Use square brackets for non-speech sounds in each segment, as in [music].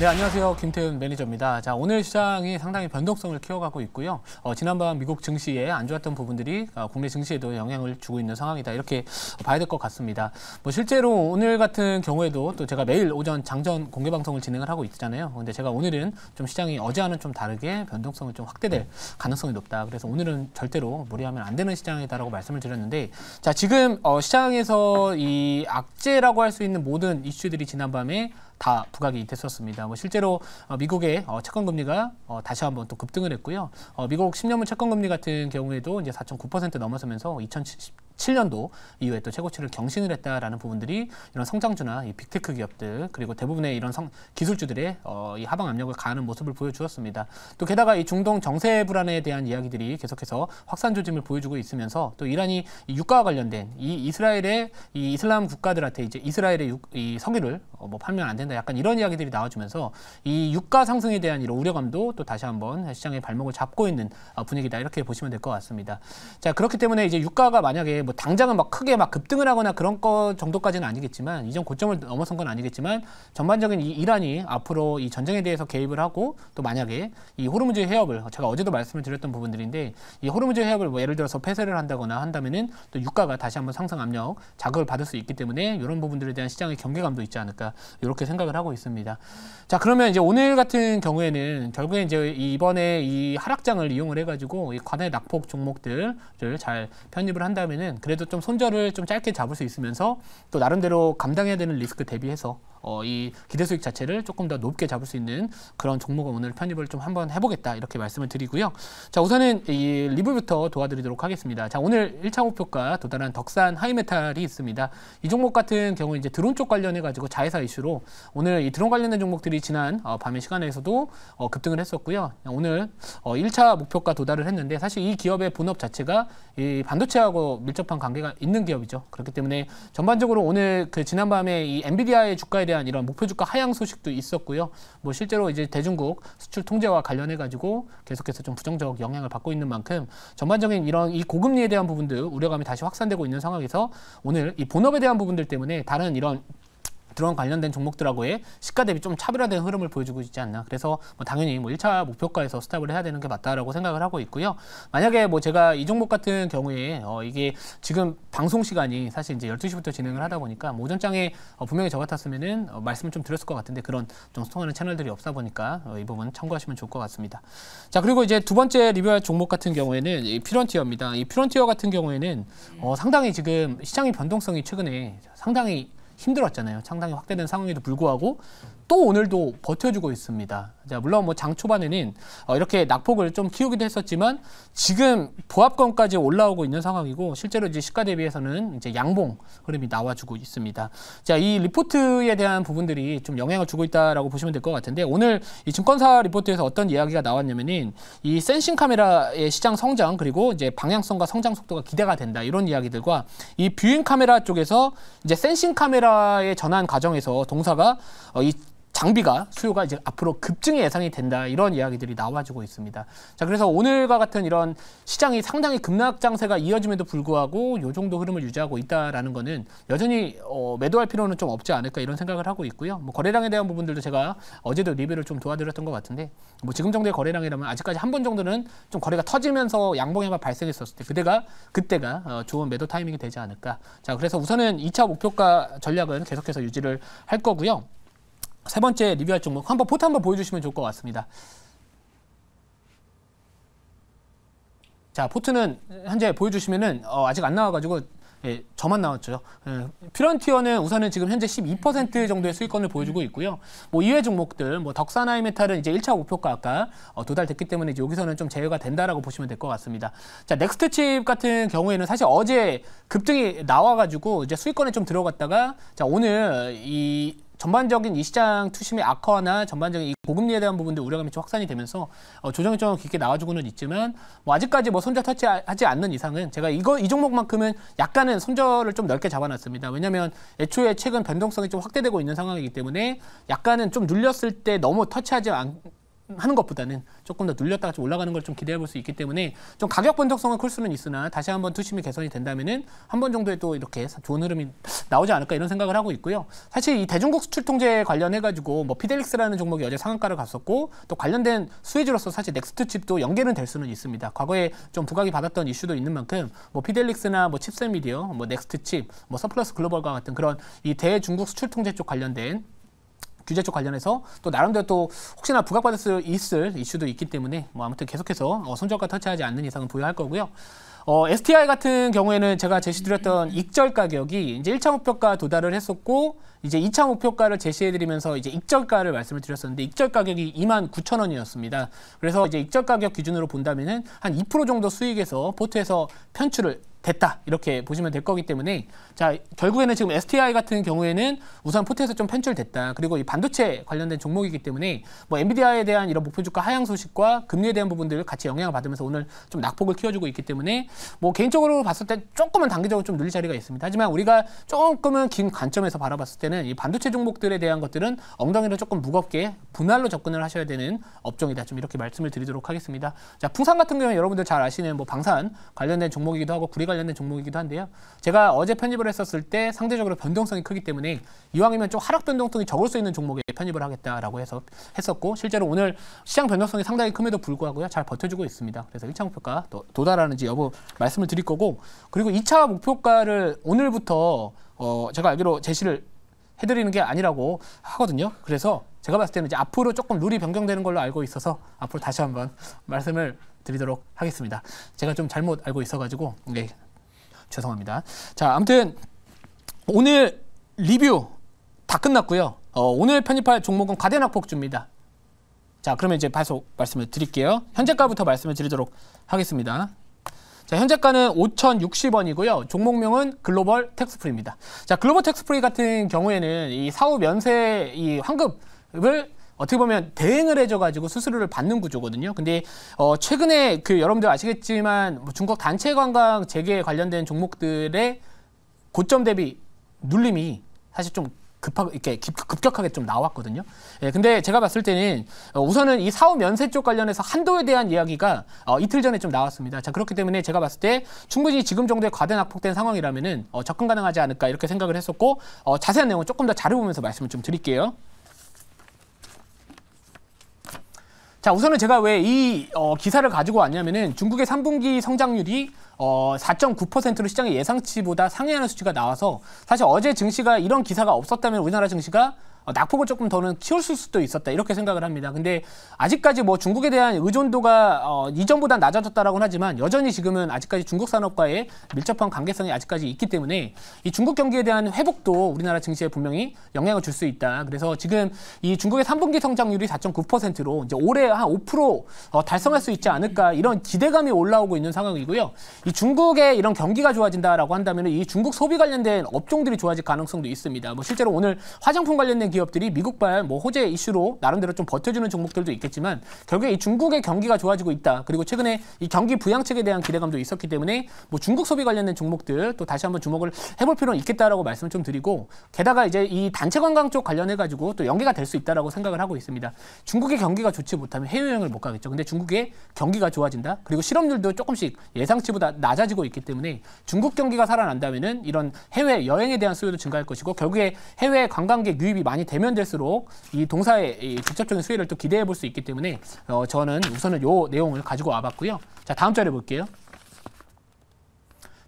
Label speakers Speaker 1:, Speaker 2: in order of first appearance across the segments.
Speaker 1: 네, 안녕하세요. 김태훈 매니저입니다. 자, 오늘 시장이 상당히 변동성을 키워가고 있고요. 어, 지난밤 미국 증시에 안 좋았던 부분들이 어, 국내 증시에도 영향을 주고 있는 상황이다. 이렇게 봐야 될 것 같습니다. 뭐 실제로 오늘 같은 경우에도 또 제가 매일 오전 장전 공개 방송을 진행을 하고 있잖아요. 근데 제가 오늘은 좀 시장이 어제와는 좀 다르게 변동성을 좀 확대될 가능성이 높다. 그래서 오늘은 절대로 무리하면 안 되는 시장이다라고 말씀을 드렸는데 자, 지금 어, 시장에서 이 악재라고 할 수 있는 모든 이슈들이 지난밤에 다 부각이 됐었습니다. 뭐 실제로 어, 미국의 어, 채권 금리가 어, 다시 한번 또 급등을 했고요. 미국 10년물 채권 금리 같은 경우에도 이제 4.9% 넘어서면서 2010 7년도 이후에 또 최고치를 경신을 했다라는 부분들이 이런 성장주나 이 빅테크 기업들 그리고 대부분의 이런 성, 기술주들의 어, 이 하방 압력을 가하는 모습을 보여주었습니다. 또 게다가 이 중동 정세 불안에 대한 이야기들이 계속해서 확산 조짐을 보여주고 있으면서 또 이란이 이 유가와 관련된 이 이스라엘의 이 이슬람 국가들한테 이제 이스라엘의 유, 이 석유를 어, 뭐 팔면 안 된다 약간 이런 이야기들이 나와주면서 이 유가 상승에 대한 이런 우려감도 또 다시 한번 시장의 발목을 잡고 있는 어, 분위기다 이렇게 보시면 될 것 같습니다. 자 그렇기 때문에 이제 유가가 만약에 뭐 당장은 막 크게 막 급등을 하거나 그런 거 정도까지는 아니겠지만 이전 고점을 넘어선 건 아니겠지만 전반적인 이 이란이 앞으로 이 전쟁에 대해서 개입을 하고 또 만약에 이 호르무즈 해협을 제가 어제도 말씀을 드렸던 부분들인데 이 호르무즈 해협을 뭐 예를 들어서 폐쇄를 한다거나 한다면은 또 유가가 다시 한번 상승 압력 자극을 받을 수 있기 때문에 이런 부분들에 대한 시장의 경계감도 있지 않을까 이렇게 생각을 하고 있습니다. 자 그러면 이제 오늘 같은 경우에는 결국에 이제 이번에 이 하락장을 이용을 해가지고 이 관의 낙폭 종목들을 잘 편입을 한다면은 그래도 좀 손절을 좀 짧게 잡을 수 있으면서 또 나름대로 감당해야 되는 리스크 대비해서 어, 이 기대 수익 자체를 조금 더 높게 잡을 수 있는 그런 종목을 오늘 편입을 좀 한번 해보겠다 이렇게 말씀을 드리고요. 자 우선은 이 리뷰부터 도와드리도록 하겠습니다. 자 오늘 1차 목표가 도달한 덕산 하이메탈이 있습니다. 이 종목 같은 경우 이제 드론 쪽 관련해 가지고 자회사 이슈로 오늘 이 드론 관련된 종목들이 지난 어, 밤의 시간에서도 어, 급등을 했었고요. 오늘 어, 1차 목표가 도달을 했는데 사실 이 기업의 본업 자체가 이 반도체하고 밀접한 관계가 있는 기업이죠. 그렇기 때문에 전반적으로 오늘 그 지난밤에 이 엔비디아의 주가에 대한 대한 이런 목표 주가 하향 소식도 있었고요. 뭐 실제로 이제 대중국 수출 통제와 관련해 가지고 계속해서 좀 부정적 영향을 받고 있는 만큼 전반적인 이런 이 고금리에 대한 부분들 우려감이 다시 확산되고 있는 상황에서 오늘 이 본업에 대한 부분들 때문에 다른 이런 드론 관련된 종목들하고의 시가 대비 좀 차별화된 흐름을 보여주고 있지 않나. 그래서 뭐 당연히 뭐 1차 목표가에서 스탑을 해야 되는 게 맞다라고 생각을 하고 있고요. 만약에 뭐 제가 이 종목 같은 경우에 어 이게 지금 방송 시간이 사실 이제 12시부터 진행을 하다 보니까 뭐 오전장에 어 분명히 저 같았으면은 어 말씀을 좀 드렸을 것 같은데 그런 좀 소통하는 채널들이 없다 보니까 어이 부분 참고하시면 좋을 것 같습니다. 자, 그리고 이제 두 번째 리뷰할 종목 같은 경우에는 이 피런티어입니다. 이 피런티어 같은 경우에는 어 상당히 지금 시장의 변동성이 최근에 상당히 힘들었잖아요. 상당히 확대된 상황에도 불구하고 또 오늘도 버텨주고 있습니다. 자, 물론 뭐 장 초반에는 어, 이렇게 낙폭을 좀 키우기도 했었지만 지금 보합권까지 올라오고 있는 상황이고 실제로 이제 시가 대비해서는 이제 양봉 흐름이 나와주고 있습니다. 자, 이 리포트에 대한 부분들이 좀 영향을 주고 있다라고 보시면 될 것 같은데 오늘 이 증권사 리포트에서 어떤 이야기가 나왔냐면은 이 센싱 카메라의 시장 성장 그리고 이제 방향성과 성장 속도가 기대가 된다 이런 이야기들과 이 뷰잉 카메라 쪽에서 이제 센싱 카메라의 전환 과정에서 동사가 어, 이 장비가 수요가 이제 앞으로 급증이 예상이 된다 이런 이야기들이 나와주고 있습니다. 자 그래서 오늘과 같은 이런 시장이 상당히 급락 장세가 이어짐에도 불구하고 요 정도 흐름을 유지하고 있다라는 거는 여전히 어, 매도할 필요는 좀 없지 않을까 이런 생각을 하고 있고요. 뭐 거래량에 대한 부분들도 제가 어제도 리뷰를 좀 도와드렸던 것 같은데 뭐 지금 정도의 거래량이라면 아직까지 한 번 정도는 좀 거래가 터지면서 양봉이 한번 발생했었을 때 그때가 그때가 어, 좋은 매도 타이밍이 되지 않을까. 자 그래서 우선은 2차 목표가 전략은 계속해서 유지를 할 거고요. 세 번째 리뷰할 종목 한번 포트 한번 보여주시면 좋을 것 같습니다. 자 포트는 현재 보여주시면은 어, 아직 안 나와가지고 예, 저만 나왔죠. 예, 퓨런티어는 우선은 지금 현재 12% 정도의 수익권을 보여주고 있고요. 뭐 이외 종목들, 뭐 덕산하이 메탈은 이제 1차 목표가 아까 어, 도달됐기 때문에 이제 여기서는 좀 제외가 된다라고 보시면 될 것 같습니다. 자, 넥스트칩 같은 경우에는 사실 어제 급등이 나와가지고 이제 수익권에 좀 들어갔다가 자 오늘 이 전반적인 이 시장 투심의 악화나 전반적인 이 고금리에 대한 부분들 우려감이 좀 확산이 되면서 어, 조정이 좀 깊게 나와주고는 있지만 뭐 아직까지 뭐 손절 터치하지 않는 이상은 제가 이거 이 종목만큼은 약간은 손절을 좀 넓게 잡아놨습니다. 왜냐하면 애초에 최근 변동성이 좀 확대되고 있는 상황이기 때문에 약간은 좀 눌렸을 때 너무 터치하지 않, 하는 것보다는 조금 더 눌렸다가 좀 올라가는 걸 좀 기대해 볼 수 있기 때문에 좀 가격 번적성은 클 수는 있으나 다시 한번 투심이 개선이 된다면은 한 번 정도에 또 이렇게 좋은 흐름이 나오지 않을까 이런 생각을 하고 있고요. 사실 이 대중국 수출 통제 관련해 가지고 뭐 피델릭스라는 종목이 어제 상한가를 갔었고 또 관련된 수혜주로서 사실 넥스트 칩도 연계는 될 수는 있습니다. 과거에 좀 부각이 받았던 이슈도 있는 만큼 뭐 피델릭스나 뭐 칩셋 미디어, 뭐 넥스트 칩, 뭐 서플러스 글로벌과 같은 그런 이 대중국 수출 통제 쪽 관련된 규제 쪽 관련해서 또 나름대로 또 혹시나 부각받을 수 있을 이슈도 있기 때문에 뭐 아무튼 계속해서 어, 성적과 터치하지 않는 이상은 보여할 거고요. 어, STI 같은 경우에는 제가 제시드렸던 익절 가격이 이제 1차 목표가 도달을 했었고 이제 2차 목표가를 제시해드리면서 이제 익절가를 말씀을 드렸었는데 익절 가격이 2만 9천 원이었습니다. 그래서 이제 익절 가격 기준으로 본다면은 한 2% 정도 수익에서 포트에서 편출을 됐다 이렇게 보시면 될 거기 때문에 자 결국에는 지금 STI 같은 경우에는 우선 포트에서 좀 편출됐다 그리고 이 반도체 관련된 종목이기 때문에 뭐 엔비디아에 대한 이런 목표 주가 하향 소식과 금리에 대한 부분들을 같이 영향을 받으면서 오늘 좀 낙폭을 키워주고 있기 때문에 뭐 개인적으로 봤을 때 조금은 단기적으로 좀늘릴 자리가 있습니다 하지만 우리가 조금은 긴 관점에서 바라봤을 때는 이 반도체 종목들에 대한 것들은 엉덩이를 조금 무겁게 분할로 접근을 하셔야 되는 업종이다 좀 이렇게 말씀을 드리도록 하겠습니다 자 풍산 같은 경우는 여러분들 잘 아시는 뭐 방산 관련된 종목이기도 하고 구리가 관련된 종목이기도 한데요. 제가 어제 편입을 했었을 때 상대적으로 변동성이 크기 때문에 이왕이면 좀 하락 변동성이 적을 수 있는 종목에 편입을 하겠다라고 해서 했었고 실제로 오늘 시장 변동성이 상당히 큼에도 불구하고요. 잘 버텨주고 있습니다. 그래서 1차 목표가 도달하는지 여부 말씀을 드릴 거고 그리고 2차 목표가를 오늘부터 어 제가 알기로 제시를 해드리는 게 아니라고 하거든요. 그래서 제가 봤을 때는 이제 앞으로 조금 룰이 변경되는 걸로 알고 있어서 앞으로 다시 한번 말씀을 드리도록 하겠습니다. 제가 좀 잘못 알고 있어가지고 네, 죄송합니다. 자, 아무튼 오늘 리뷰 다 끝났고요. 어, 오늘 편입할 종목은 과대낙폭주입니다. 자, 그러면 이제 발속 말씀을 드릴게요. 현재가부터 말씀을 드리도록 하겠습니다. 자, 현재가는 5,060원이고요. 종목명은 글로벌 텍스프리입니다. 자, 글로벌 텍스프리 같은 경우에는 이 사후 면세 이 환급을 어떻게 보면 대행을 해줘가지고 수수료를 받는 구조거든요. 근데 어 최근에 그 여러분들 아시겠지만 뭐 중국 단체 관광 재개에 관련된 종목들의 고점 대비 눌림이 사실 좀 급하, 게 이렇게 급격하게 좀 나왔거든요. 예, 근데 제가 봤을 때는 어, 우선은 이 사후 면세 쪽 관련해서 한도에 대한 이야기가 어, 이틀 전에 좀 나왔습니다. 자, 그렇기 때문에 제가 봤을 때 충분히 지금 정도의 과대 낙폭된 상황이라면은 어, 접근 가능하지 않을까 이렇게 생각을 했었고 어, 자세한 내용은 조금 더 자료 보면서 말씀을 좀 드릴게요. 자, 우선은 제가 왜이 어, 기사를 가지고 왔냐면은 중국의 3분기 성장률이 어, 4.9%로 시장의 예상치보다 상회하는 수치가 나와서 사실 어제 증시가 이런 기사가 없었다면 우리나라 증시가 어, 낙폭을 조금 더는 키웠을 수도 있었다 이렇게 생각을 합니다. 근데 아직까지 뭐 중국에 대한 의존도가 어, 이전보다 낮아졌다라고 하지만 여전히 지금은 아직까지 중국 산업과의 밀접한 관계성이 아직까지 있기 때문에 이 중국 경기에 대한 회복도 우리나라 증시에 분명히 영향을 줄 수 있다. 그래서 지금 이 중국의 3분기 성장률이 4.9%로 이제 올해 한 5% 어, 달성할 수 있지 않을까 이런 기대감이 올라오고 있는 상황이고요. 이 중국의 이런 경기가 좋아진다라고 한다면 이 중국 소비 관련된 업종들이 좋아질 가능성도 있습니다. 뭐 실제로 오늘 화장품 관련된 기업들이 미국발 뭐 호재 이슈로 나름대로 좀 버텨주는 종목들도 있겠지만 결국에 이 중국의 경기가 좋아지고 있다. 그리고 최근에 이 경기 부양책에 대한 기대감도 있었기 때문에 뭐 중국 소비 관련된 종목들 또 다시 한번 주목을 해볼 필요는 있겠다라고 말씀을 좀 드리고 게다가 이제 이 단체 관광 쪽 관련해 가지고 또 연계가 될 수 있다라고 생각을 하고 있습니다. 중국의 경기가 좋지 못하면 해외 여행을 못 가겠죠. 근데 중국의 경기가 좋아진다. 그리고 실업률도 조금씩 예상치보다 낮아지고 있기 때문에 중국 경기가 살아난다면 이런 해외 여행에 대한 수요도 증가할 것이고 결국에 해외 관광객 유입이 많이 발언이 되면 될수록 이 동사의 이 직접적인 수혜를 또 기대해 볼 수 있기 때문에 어, 저는 우선은 요 내용을 가지고 와봤고요. 자 다음 자료 볼게요.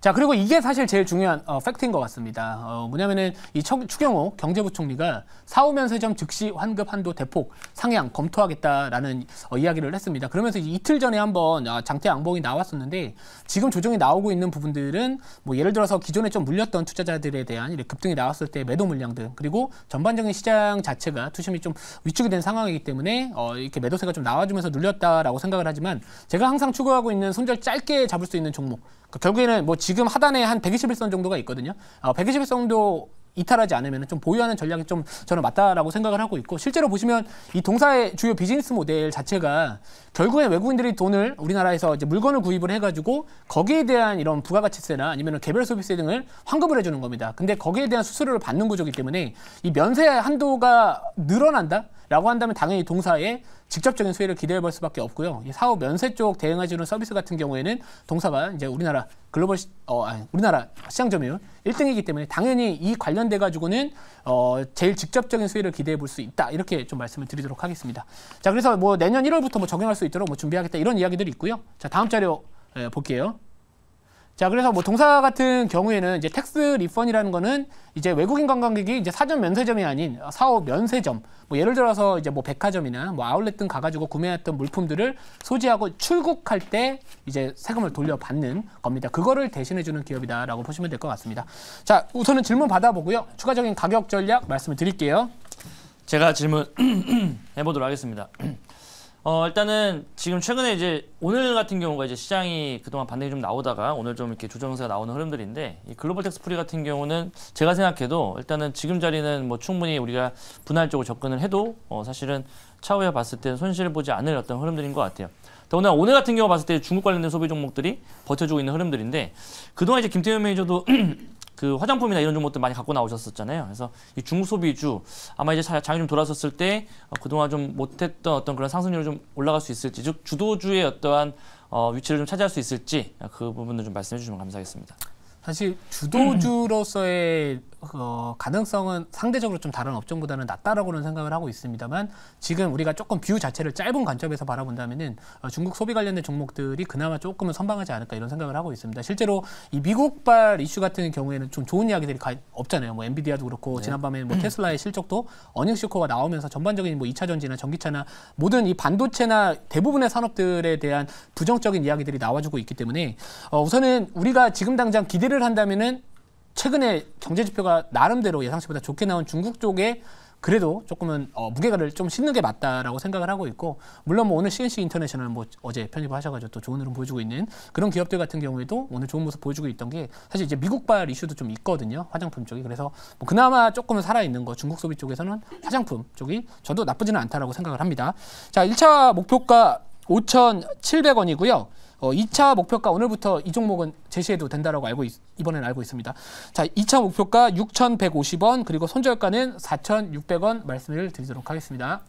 Speaker 1: 자 그리고 이게 사실 제일 중요한 어, 팩트인 것 같습니다. 어, 뭐냐면은 이 청, 추경호 경제부총리가 사후면 세점 즉시 환급 한도 대폭 상향 검토하겠다라는 어, 이야기를 했습니다. 그러면서 이틀 전에 한번 아, 장태 양봉이 나왔었는데 지금 조정이 나오고 있는 부분들은 뭐 예를 들어서 기존에 좀 물렸던 투자자들에 대한 이렇게 급등이 나왔을 때 매도 물량 등 그리고 전반적인 시장 자체가 투심이 좀 위축이 된 상황이기 때문에 어, 이렇게 매도세가 좀 나와주면서 눌렸다라고 생각을 하지만 제가 항상 추구하고 있는 손절 짧게 잡을 수 있는 종목 그러니까 결국에는 뭐 지금 하단에 한 121선 정도가 있거든요. 어, 121선 도 이탈하지 않으면 좀 보유하는 전략이 좀 저는 맞다라고 생각을 하고 있고 실제로 보시면 이 동사의 주요 비즈니스 모델 자체가 결국엔 외국인들이 돈을 우리나라에서 이제 물건을 구입을 해가지고 거기에 대한 이런 부가가치세나 아니면 개별 소비세 등을 환급을 해주는 겁니다. 근데 거기에 대한 수수료를 받는 구조이기 때문에 이 면세 한도가 늘어난다? 라고 한다면 당연히 동사에 직접적인 수혜를 기대해 볼 수밖에 없고요. 사업 면세 쪽 대응해주는 서비스 같은 경우에는 동사가 이제 우리나라 글로벌 시, 어 아니, 우리나라 시장 점유율 1등이기 때문에 당연히 이 관련돼 가지고는 어 제일 직접적인 수혜를 기대해 볼 수 있다 이렇게 좀 말씀을 드리도록 하겠습니다. 자 그래서 뭐 내년 1월부터 뭐 적용할 수 있도록 뭐 준비하겠다 이런 이야기들이 있고요. 자 다음 자료 에, 예, 볼게요. 자, 그래서 뭐 동사 같은 경우에는 이제 텍스 리펀이라는 거는 이제 외국인 관광객이 이제 사전 면세점이 아닌 어, 사업 면세점. 뭐 예를 들어서 이제 뭐 백화점이나 뭐 아울렛 등 가가지고 구매했던 물품들을 소지하고 출국할 때 이제 세금을 돌려받는 겁니다. 그거를 대신해주는 기업이다라고 보시면 될 것 같습니다. 자, 우선은 질문 받아보고요. 추가적인 가격 전략 말씀을 드릴게요. 제가 질문 [clears throat] 해보도록 하겠습니다. [clears throat] 어 일단은 지금 최근에 이제 오늘 같은 경우가 이제 시장이 그동안 반등이 좀 나오다가 오늘 좀 이렇게 조정세가 나오는 흐름들인데 이 글로벌 텍스 프리 같은 경우는 제가 생각해도 일단은 지금 자리는 뭐 충분히 우리가 분할적으로 접근을 해도 어 사실은 차후에 봤을 때는 손실을 보지 않을 어떤 흐름들인 것 같아요. 더구나 오늘 같은 경우 봤을 때 중국 관련된 소비 종목들이 버텨주고 있는 흐름들인데 그동안 이제 김태현 매니저도 [clears throat] 그 화장품이나 이런 종목들 많이 갖고 나오셨었잖아요. 그래서 이 중소비주 아마 이제 장이 좀 돌아섰을 때 어, 그동안 좀 못했던 어떤 그런 상승률을좀 올라갈 수 있을지 즉 주도주의 어떠한 어, 위치를 좀 차지할 수 있을지 어, 그 부분을 좀 말씀해 주시면 감사하겠습니다. 사실 주도주로서의 어, 가능성은 상대적으로 좀 다른 업종보다는 낮다라고는 생각을 하고 있습니다만 지금 우리가 조금 뷰 자체를 짧은 관점에서 바라본다면은 어, 중국 소비 관련된 종목들이 그나마 조금은 선방하지 않을까 이런 생각을 하고 있습니다. 실제로 이 미국발 이슈 같은 경우에는 좀 좋은 이야기들이 가, 없잖아요. 뭐 엔비디아도 그렇고 네. 지난밤에 뭐 테슬라의 실적도 어닝 쇼크가 나오면서 전반적인 뭐 2차 전지나 전기차나 모든 이 반도체나 대부분의 산업들에 대한 부정적인 이야기들이 나와주고 있기 때문에 어, 우선은 우리가 지금 당장 기대를 한다면은 최근에 경제 지표가 나름대로 예상치보다 좋게 나온 중국 쪽에 그래도 조금은 어, 무게가를 좀 싣는 게 맞다라고 생각을 하고 있고 물론 뭐 오늘 CNC 인터내셔널 뭐 어제 편입하셔가지고 을또 좋은 흐름 보여주고 있는 그런 기업들 같은 경우에도 오늘 좋은 모습 보여주고 있던 게 사실 이제 미국발 이슈도 좀 있거든요 화장품 쪽이 그래서 뭐 그나마 조금은 살아 있는 거 중국 소비 쪽에서는 화장품 쪽이 저도 나쁘지는 않다라고 생각을 합니다 자 1차 목표가 5,700원이고요. 어, 2차 목표가 오늘부터 이 종목은 제시해도 된다라고 알고 있, 이번엔 알고 있습니다. 자, 2차 목표가 6,150원 그리고 손절가는 4,600원 말씀을 드리도록 하겠습니다.